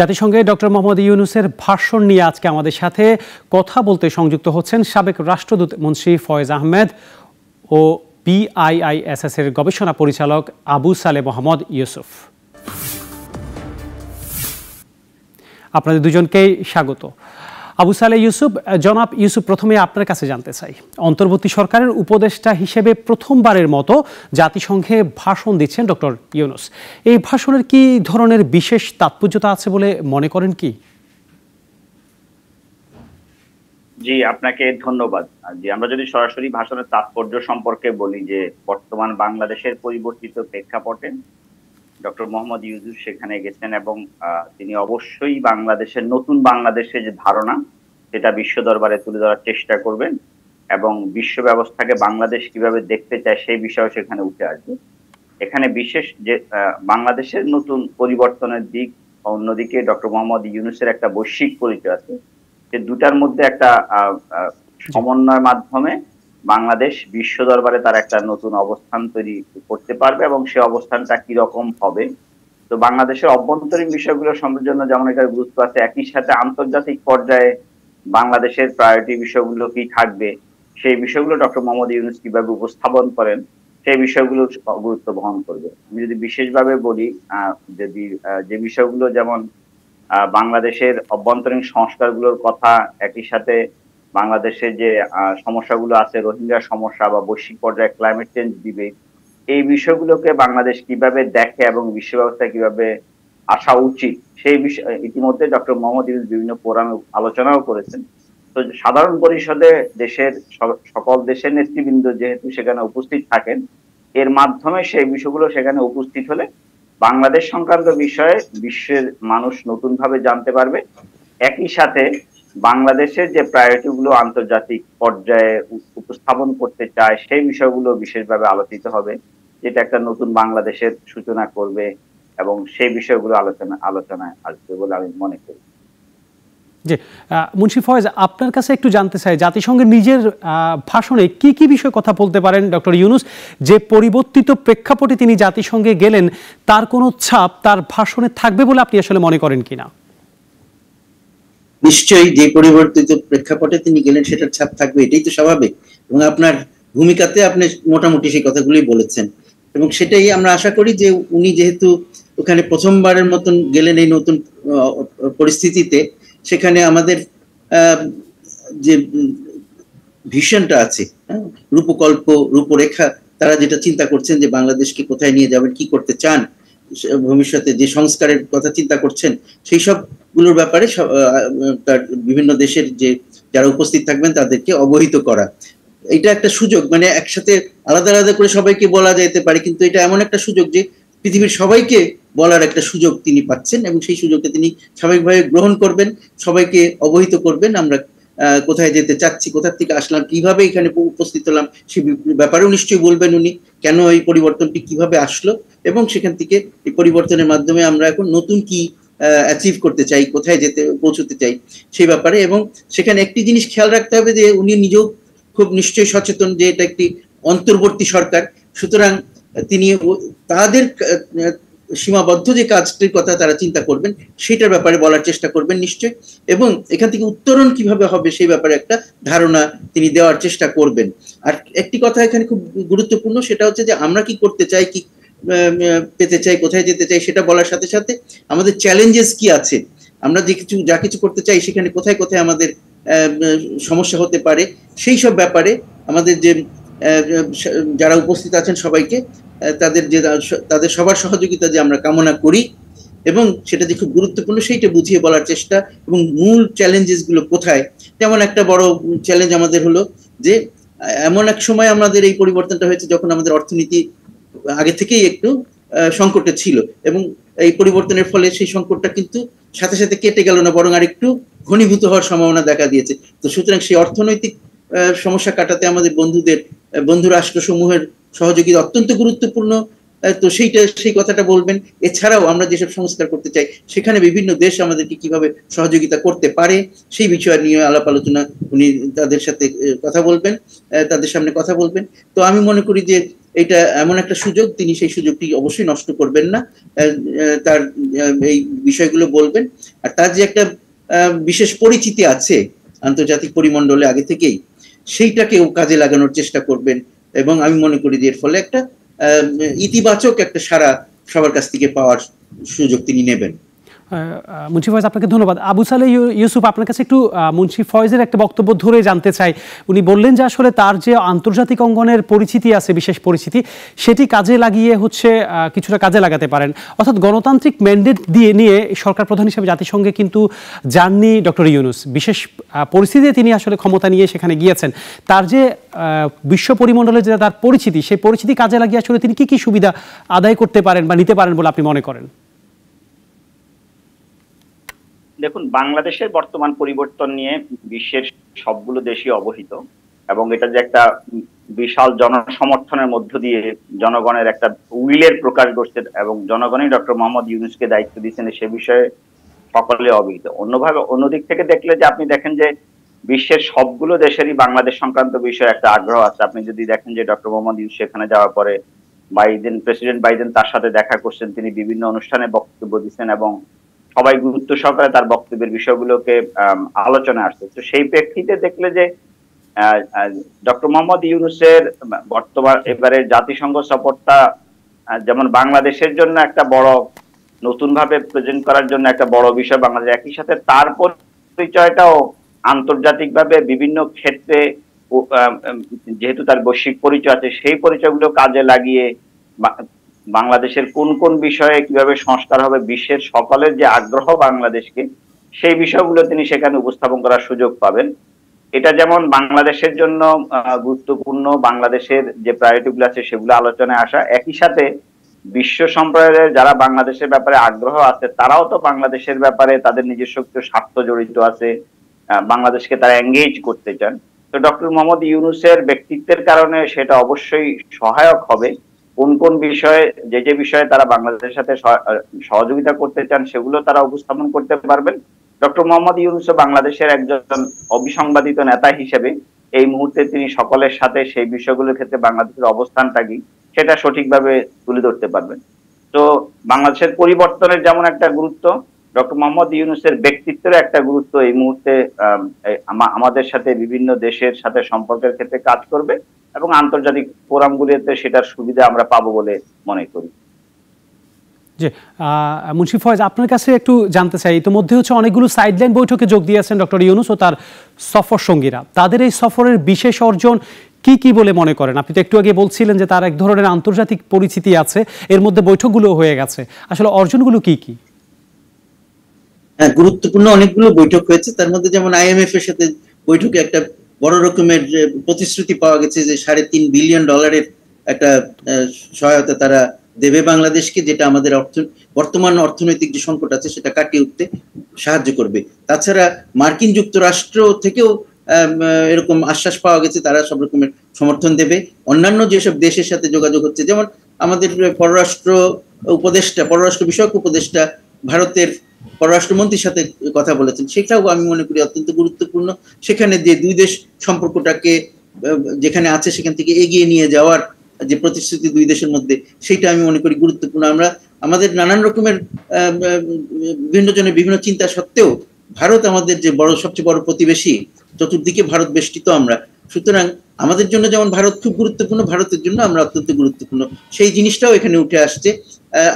জাতিসংঘে ডক্টর মোহাম্মদ ইউনুসের ভাষণ নিয়ে আজকে আমাদের সাথে কথা বলতে সংযুক্ত হচ্ছেন সাবেক রাষ্ট্রদূত মুন্সি ফয়েজ আহমেদ ও বিআইআইএসএস এর গবেষণা পরিচালক আবু সালে মোহাম্মদ ইউসুফ আপনাদের দুজনকেই স্বাগত আবু সালে ইউসুফ জনাব ইউসুফ প্রথমে আপনার কাছে জানতে চাই অন্তর্বর্তী সরকারের উপদেষ্টা হিসেবে প্রথমবারের মতো জাতিসংঘে ভাষণ দিচ্ছেন ডক্টর ইউনুস এই ভাষণের কি ধরনের বিশেষ তাৎপর্যতা আছে বলে মনে করেন কি জি আপনাকে ধন্যবাদ জি আমরা যদি সরাসরি ভাষণের তাৎপর্য সম্পর্কে বলি যে বর্তমান বাংলাদেশের পরিবর্তিত প্রেক্ষাপটে ডক্টর মোহাম্মদ ইউজুফ সেখানে গেছেন এবং তিনি অবশ্যই বাংলাদেশের নতুন বাংলাদেশের যে ধারণা সেটা বিশ্ব দরবারে তুলে ধরার চেষ্টা করবেন এবং বিশ্ব ব্যবস্থাকে বাংলাদেশ কিভাবে দেখতে চায় সেই বিষয় সেখানে উঠে আসবে এখানে বিশেষ যে বাংলাদেশের নতুন পরিবর্তনের দিক অন্যদিকে ডক্টর মোহাম্মদ ইউনুসের একটা বৈশ্বিক পরিচয় আছে যে দুটার মধ্যে একটা সমন্বয়ের মাধ্যমে বাংলাদেশ বিশ্ব দরবারে তার একটা নতুন অবস্থান তৈরি করতে পারবে এবং সে অবস্থানটা কি রকম হবে তো বাংলাদেশের অভ্যন্তরীণ বিষয়গুলোর জন্য যেমন একটা গুরুত্ব আছে একই সাথে আন্তর্জাতিক পর্যায়ে বাংলাদেশের প্রায়োরিটি বিষয়গুলো কি থাকবে সেই বিষয়গুলো ডক্টর মোহাম্মদ ইউনুস কিভাবে উপস্থাপন করেন সেই বিষয়গুলো গুরুত্ব বহন করবে আমি যদি বিশেষভাবে বলি যদি যে বিষয়গুলো যেমন বাংলাদেশের অভ্যন্তরীণ সংস্কারগুলোর কথা একই সাথে বাংলাদেশে যে সমস্যাগুলো আছে রোহিঙ্গা সমস্যা বা বৈশ্বিক পর্যায়ে ক্লাইমেট চেঞ্জ দিবে এই বিষয়গুলোকে বাংলাদেশ কিভাবে দেখে এবং বিশ্ব ব্যবস্থা কিভাবে আসা উচিত সেই বিষয়ে ইতিমধ্যে ডক্টর মোহাম্মদ ইউনুস বিভিন্ন ফোরামে আলোচনাও করেছেন তো সাধারণ পরিষদে দেশের সকল দেশের নেতৃবৃন্দ যেহেতু সেখানে উপস্থিত থাকেন এর মাধ্যমে সেই বিষয়গুলো সেখানে উপস্থিত হলে বাংলাদেশ সংক্রান্ত বিষয়ে বিশ্বের মানুষ নতুনভাবে জানতে পারবে একই সাথে বাংলাদেশের যে প্রায়োরিটি গুলো আন্তর্জাতিক পর্যায়ে উপস্থাপন করতে চায় সেই বিষয়গুলো বিশেষভাবে আলোচিত হবে যেটা একটা নতুন বাংলাদেশের সূচনা করবে এবং সেই বিষয়গুলো আলোচনা আলোচনায় আসবে বলে আমি মনে করি জি মুন্সি ফয়েজ আপনার কাছে একটু জানতে চাই জাতিসংঘের নিজের ভাষণে কি কি বিষয়ে কথা বলতে পারেন ডক্টর ইউনুস যে পরিবর্তিত প্রেক্ষাপটে তিনি জাতিসংঘে গেলেন তার কোনো ছাপ তার ভাষণে থাকবে বলে আপনি আসলে মনে করেন কিনা না নিশ্চয়ই যে পরিবর্তিত প্রেক্ষাপটে তিনি গেলেন সেটার ছাপ থাকবে এটাই তো স্বাভাবিক এবং আপনার ভূমিকাতে আপনি মোটামুটি সেই কথাগুলি বলেছেন এবং সেটাই আমরা আশা করি যে উনি যেহেতু ওখানে প্রথমবারের মতন গেলেন এই নতুন পরিস্থিতিতে সেখানে আমাদের যে ভিশনটা আছে হ্যাঁ, রূপকল্প রূপরেখা তারা যেটা চিন্তা করছেন যে বাংলাদেশকে কোথায় নিয়ে যাবেন কি করতে চান ভবিষ্যতে যে সংস্কারের কথা চিন্তা করছেন সেই সব গুলোর ব্যাপারে তার বিভিন্ন দেশের যে যারা উপস্থিত থাকবেন তাদেরকে অবহিত করা এটা একটা সুযোগ মানে একসাথে আলাদা আলাদা করে সবাইকে বলা যেতে পারে কিন্তু এটা এমন একটা সুযোগ যে পৃথিবীর সবাইকে বলার একটা সুযোগ তিনি পাচ্ছেন এবং সেই সুযোগকে তিনি স্বাভাবিকভাবে গ্রহণ করবেন সবাইকে অবহিত করবেন আমরা কোথায় যেতে চাচ্ছি কোথার থেকে আসলাম কিভাবে এখানে উপস্থিত হলাম সে ব্যাপারেও নিশ্চয়ই বলবেন উনি কেন এই পরিবর্তনটি কিভাবে আসলো এবং সেখান থেকে এই পরিবর্তনের মাধ্যমে আমরা এখন নতুন কি অ্যাচিভ করতে চাই কোথায় যেতে পৌঁছতে চাই সেই ব্যাপারে এবং সেখানে একটি জিনিস খেয়াল রাখতে হবে যে উনি নিজেও খুব নিশ্চয়ই সচেতন যে এটা একটি অন্তর্বর্তী সরকার সুতরাং তিনি তাদের সীমাবদ্ধ যে কাজটির কথা তারা চিন্তা করবেন সেটার ব্যাপারে বলার চেষ্টা করবেন নিশ্চয় এবং এখান থেকে উত্তরণ কিভাবে হবে সেই ব্যাপারে একটা ধারণা তিনি দেওয়ার চেষ্টা করবেন আর একটি কথা এখানে খুব গুরুত্বপূর্ণ সেটা হচ্ছে যে আমরা কি করতে চাই কি পেতে চাই কোথায় যেতে চাই সেটা বলার সাথে সাথে আমাদের চ্যালেঞ্জেস কি আছে আমরা যে কিছু যা কিছু করতে চাই সেখানে কোথায় কোথায় আমাদের সমস্যা হতে পারে সেই সব ব্যাপারে আমাদের যে যারা উপস্থিত আছেন সবাইকে তাদের যে তাদের সবার সহযোগিতা যে আমরা কামনা করি এবং সেটা যে খুব গুরুত্বপূর্ণ সেইটা বুঝিয়ে বলার চেষ্টা এবং মূল চ্যালেঞ্জেসগুলো কোথায় যেমন একটা বড় চ্যালেঞ্জ আমাদের হলো যে এমন এক সময় আমাদের এই পরিবর্তনটা হয়েছে যখন আমাদের অর্থনীতি আগে থেকেই একটু সংকটে ছিল এবং এই পরিবর্তনের ফলে সেই সংকটটা কিন্তু সাথে সাথে কেটে গেল না বরং আর একটু ঘনীভূত হওয়ার সম্ভাবনা দেখা দিয়েছে তো সুতরাং সেই অর্থনৈতিক সমস্যা কাটাতে আমাদের বন্ধুদের বন্ধু রাষ্ট্রসমূহের সহযোগিতা অত্যন্ত গুরুত্বপূর্ণ তো সেইটা সেই কথাটা বলবেন এছাড়াও আমরা যেসব সংস্কার করতে চাই সেখানে বিভিন্ন দেশ আমাদেরকে কিভাবে সহযোগিতা করতে পারে সেই বিষয় নিয়ে আলাপ আলোচনা উনি তাদের সাথে কথা বলবেন তাদের সামনে কথা বলবেন তো আমি মনে করি যে এটা এমন একটা সুযোগ তিনি সেই সুযোগটি অবশ্যই নষ্ট করবেন না তার এই বিষয়গুলো বলবেন আর তার যে একটা বিশেষ পরিচিতি আছে আন্তর্জাতিক পরিমণ্ডলে আগে থেকেই সেইটাকেও কাজে লাগানোর চেষ্টা করবেন এবং আমি মনে করি যে এর ফলে একটা ইতিবাচক একটা সারা সবার কাছ থেকে পাওয়ার সুযোগ তিনি নেবেন মুন্সি ফয়েজ আপনাকে ধন্যবাদ আবু সালে ইউসুফ আপনার কাছে একটু মুন্সি ফয়েজের একটা বক্তব্য ধরে জানতে চাই উনি বললেন যে আসলে তার যে আন্তর্জাতিক অঙ্গনের পরিচিতি আছে বিশেষ পরিচিতি সেটি কাজে লাগিয়ে হচ্ছে কিছুটা কাজে লাগাতে পারেন অর্থাৎ গণতান্ত্রিক ম্যান্ডেট দিয়ে নিয়ে সরকার প্রধান হিসেবে জাতিসংঘে কিন্তু যাননি ডক্টর ইউনুস বিশেষ পরিস্থিতিতে তিনি আসলে ক্ষমতা নিয়ে সেখানে গিয়েছেন তার যে বিশ্ব পরিমণ্ডলে যে তার পরিচিতি সেই পরিচিতি কাজে লাগিয়ে আসলে তিনি কি কি সুবিধা আদায় করতে পারেন বা নিতে পারেন বলে আপনি মনে করেন দেখুন বাংলাদেশের বর্তমান পরিবর্তন নিয়ে বিশ্বের সবগুলো দেশই অবহিত এবং এটা যে একটা বিশাল জনসমর্থনের মধ্য দিয়ে জনগণের একটা উইলের প্রকাশ ঘটছে এবং জনগণই ডক্টর মোহাম্মদ ইউনুসকে দায়িত্ব দিচ্ছেন সে বিষয়ে সকলে অবহিত অন্যভাবে অন্যদিক থেকে দেখলে যে আপনি দেখেন যে বিশ্বের সবগুলো দেশেরই বাংলাদেশ সংক্রান্ত বিষয়ে একটা আগ্রহ আছে আপনি যদি দেখেন যে ডক্টর মোহাম্মদ ইউনুস সেখানে যাওয়ার পরে বাইডেন প্রেসিডেন্ট বাইডেন তার সাথে দেখা করছেন তিনি বিভিন্ন অনুষ্ঠানে বক্তব্য দিচ্ছেন এবং সবাই গুরুত্ব সহকারে তার বক্তব্যের বিষয়গুলোকে আলোচনা আসছে তো সেই প্রেক্ষিতে দেখলে যে ডক্টর মোহাম্মদ ইউনুসের বর্তমান এবারে জাতিসংঘ সফরটা যেমন বাংলাদেশের জন্য একটা বড় নতুন ভাবে প্রেজেন্ট করার জন্য একটা বড় বিষয় বাংলাদেশ একই সাথে তার পরিচয়টাও আন্তর্জাতিকভাবে বিভিন্ন ক্ষেত্রে যেহেতু তার বৈশ্বিক পরিচয় আছে সেই পরিচয়গুলো কাজে লাগিয়ে বাংলাদেশের কোন কোন বিষয়ে কিভাবে সংস্কার হবে বিশ্বের সকলের যে আগ্রহ বাংলাদেশকে সেই বিষয়গুলো তিনি সেখানে উপস্থাপন করার সুযোগ পাবেন এটা যেমন বাংলাদেশের জন্য গুরুত্বপূর্ণ বাংলাদেশের যে প্রায়োরিটিগুলো আছে সেগুলো আলোচনায় আসা একই সাথে বিশ্ব সম্প্রদায়ের যারা বাংলাদেশের ব্যাপারে আগ্রহ আছে তারাও তো বাংলাদেশের ব্যাপারে তাদের নিজস্ব কিছু স্বার্থ জড়িত আছে বাংলাদেশকে তারা এঙ্গেজ করতে চান তো ডক্টর মোহাম্মদ ইউনুসের ব্যক্তিত্বের কারণে সেটা অবশ্যই সহায়ক হবে কোন কোন বিষয়ে যে যে বিষয়ে তারা বাংলাদেশের সাথে সহযোগিতা করতে চান সেগুলো তারা উপস্থাপন করতে পারবেন ডক্টর মোহাম্মদ ইউনুস বাংলাদেশের একজন অবিসংবাদিত নেতা হিসেবে এই মুহূর্তে তিনি সকলের সাথে সেই বিষয়গুলোর ক্ষেত্রে বাংলাদেশের অবস্থানটা কি সেটা সঠিকভাবে তুলে ধরতে পারবেন তো বাংলাদেশের পরিবর্তনের যেমন একটা গুরুত্ব ডক্টর মোহাম্মদ ইউনুসের ব্যক্তিত্বের একটা গুরুত্ব এই মুহূর্তে আমাদের সাথে বিভিন্ন দেশের সাথে সম্পর্কের ক্ষেত্রে কাজ করবে এবং আন্তর্জাতিক ফোরামগুলিতে সেটার সুবিধা আমরা পাবো বলে মনে করি জি মুন্সি ফয়েজ আপনার কাছে একটু জানতে চাই ইতিমধ্যে হচ্ছে অনেকগুলো সাইডলাইন বৈঠকে যোগ দিয়েছেন ডক্টর ইউনুস ও তার সফর সঙ্গীরা তাদের এই সফরের বিশেষ অর্জন কি কি বলে মনে করেন আপনি তো একটু আগে বলছিলেন যে তার এক ধরনের আন্তর্জাতিক পরিচিতি আছে এর মধ্যে বৈঠকগুলো হয়ে গেছে আসলে অর্জনগুলো কি কি হ্যাঁ, গুরুত্বপূর্ণ অনেকগুলো বৈঠক হয়েছে তার মধ্যে যেমন আইএমএফ এর সাথে বৈঠকে একটা বড় রকমের প্রতিশ্রুতি পাওয়া গেছে যে সাড়ে তিন বিলিয়ন ডলারের একটা সহায়তা তারা দেবে বাংলাদেশকে যেটা আমাদের অর্থ বর্তমান অর্থনৈতিক যে সংকট আছে সেটা কাটিয়ে উঠতে সাহায্য করবে তাছাড়া মার্কিন যুক্তরাষ্ট্র থেকেও এরকম আশ্বাস পাওয়া গেছে তারা সব রকমের সমর্থন দেবে অন্যান্য যেসব দেশের সাথে যোগাযোগ হচ্ছে যেমন আমাদের পররাষ্ট্র উপদেষ্টা পররাষ্ট্র বিষয়ক উপদেষ্টা ভারতের পররাষ্ট্রমন্ত্রীর সাথে কথা বলেছেন সেটাও আমি মনে করি অত্যন্ত গুরুত্বপূর্ণ সেখানে যে দুই দেশ সম্পর্কটাকে যেখানে আছে সেখান থেকে এগিয়ে নিয়ে যাওয়ার যে প্রতিশ্রুতি দুই দেশের মধ্যে সেটা আমি মনে করি গুরুত্বপূর্ণ আমরা আমাদের নানান রকমের বিভিন্ন জনের বিভিন্ন চিন্তা সত্ত্বেও ভারত আমাদের যে বড় সবচেয়ে বড় প্রতিবেশী চতুর্দিকে ভারত বেষ্টিত আমরা সুতরাং আমাদের জন্য যেমন ভারত খুব গুরুত্বপূর্ণ ভারতের জন্য আমরা অত্যন্ত গুরুত্বপূর্ণ সেই জিনিসটাও এখানে উঠে আসছে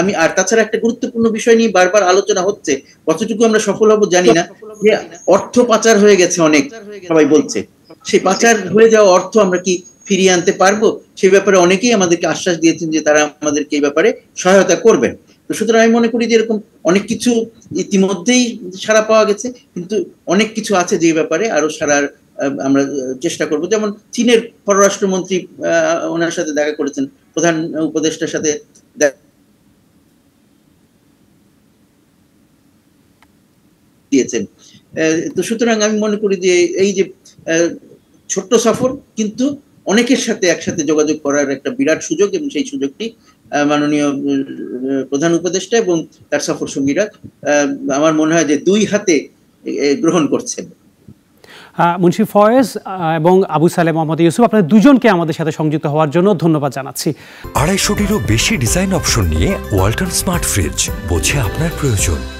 আমি আর তাছাড়া একটা গুরুত্বপূর্ণ বিষয় নিয়ে বারবার আলোচনা হচ্ছে কতটুকু আমরা সফল হবো জানি না যে অর্থ পাচার হয়ে গেছে অনেক সবাই বলছে সেই পাচার হয়ে যাওয়া অর্থ আমরা কি ফিরিয়ে আনতে পারবো সে ব্যাপারে অনেকেই আমাদেরকে আশ্বাস দিয়েছেন যে তারা আমাদেরকে এই ব্যাপারে সহায়তা করবেন তো সুতরাং আমি মনে করি যে এরকম অনেক কিছু ইতিমধ্যেই সারা পাওয়া গেছে কিন্তু অনেক কিছু আছে যে ব্যাপারে আরো সারার আমরা চেষ্টা করব যেমন চীনের পররাষ্ট্রমন্ত্রী ওনার সাথে দেখা করেছেন প্রধান উপদেষ্টার সাথে দেখা দিয়েছেন তো সুতরাং আমি মনে করি যে এই যে ছোট্ট সফর কিন্তু অনেকের সাথে একসাথে যোগাযোগ করার একটা বিরাট সুযোগ এবং সেই সুযোগটি মাননীয় প্রধান উপদেষ্টা এবং তার সফর সঙ্গীরা আমার মনে হয় যে দুই হাতে গ্রহণ করছেন মুন্সি ফয়েজ এবং আবু সালে মোহাম্মদ ইউসুফ আপনার দুজনকে আমাদের সাথে সংযুক্ত হওয়ার জন্য ধন্যবাদ জানাচ্ছি আড়াইশোটিরও বেশি ডিজাইন অপশন নিয়ে ওয়াল্টন স্মার্ট ফ্রিজ বোঝে আপনার প্রয়োজন